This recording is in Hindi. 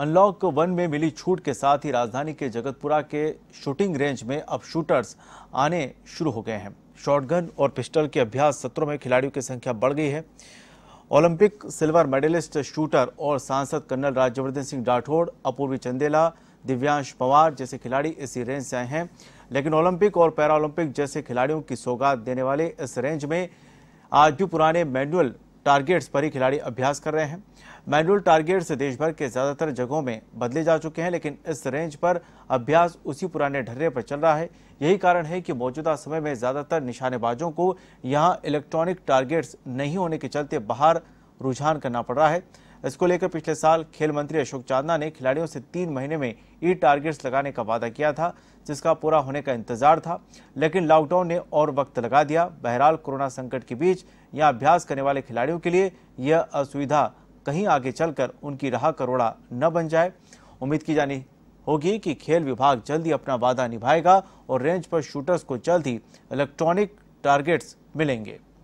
अनलॉक वन में मिली छूट के साथ ही राजधानी के जगतपुरा के शूटिंग रेंज में अब शूटर्स आने शुरू हो गए हैं शॉटगन और पिस्टल के अभ्यास सत्रों में खिलाड़ियों की संख्या बढ़ गई है ओलंपिक सिल्वर मेडलिस्ट शूटर और सांसद कर्नल राज्यवर्धन सिंह राठौड़ अपूर्वी चंदेला दिव्यांश पवार जैसे खिलाड़ी इसी रेंज से आए हैं लेकिन ओलंपिक और पैरा ओलंपिक जैसे खिलाड़ियों की सौगात देने वाले इस रेंज में आज भी पुराने मैनुअल टारगेट्स पर ही खिलाड़ी अभ्यास कर रहे हैं मैनुअल टारगेट्स देश भर के ज़्यादातर जगहों में बदले जा चुके हैं लेकिन इस रेंज पर अभ्यास उसी पुराने ढर्रे पर चल रहा है यही कारण है कि मौजूदा समय में ज़्यादातर निशानेबाजों को यहाँ इलेक्ट्रॉनिक टारगेट्स नहीं होने के चलते बाहर रुझान करना पड़ रहा है इसको लेकर पिछले साल खेल मंत्री अशोक चांदना ने खिलाड़ियों से तीन महीने में ई टारगेट्स लगाने का वादा किया था जिसका पूरा होने का इंतजार था लेकिन लॉकडाउन ने और वक्त लगा दिया बहरहाल कोरोना संकट के बीच यहाँ अभ्यास करने वाले खिलाड़ियों के लिए यह असुविधा कहीं आगे चलकर उनकी राह करोड़ा न बन जाए उम्मीद की जानी होगी कि खेल विभाग जल्दी अपना वादा निभाएगा और रेंज पर शूटर्स को जल्द ही इलेक्ट्रॉनिक टारगेट्स मिलेंगे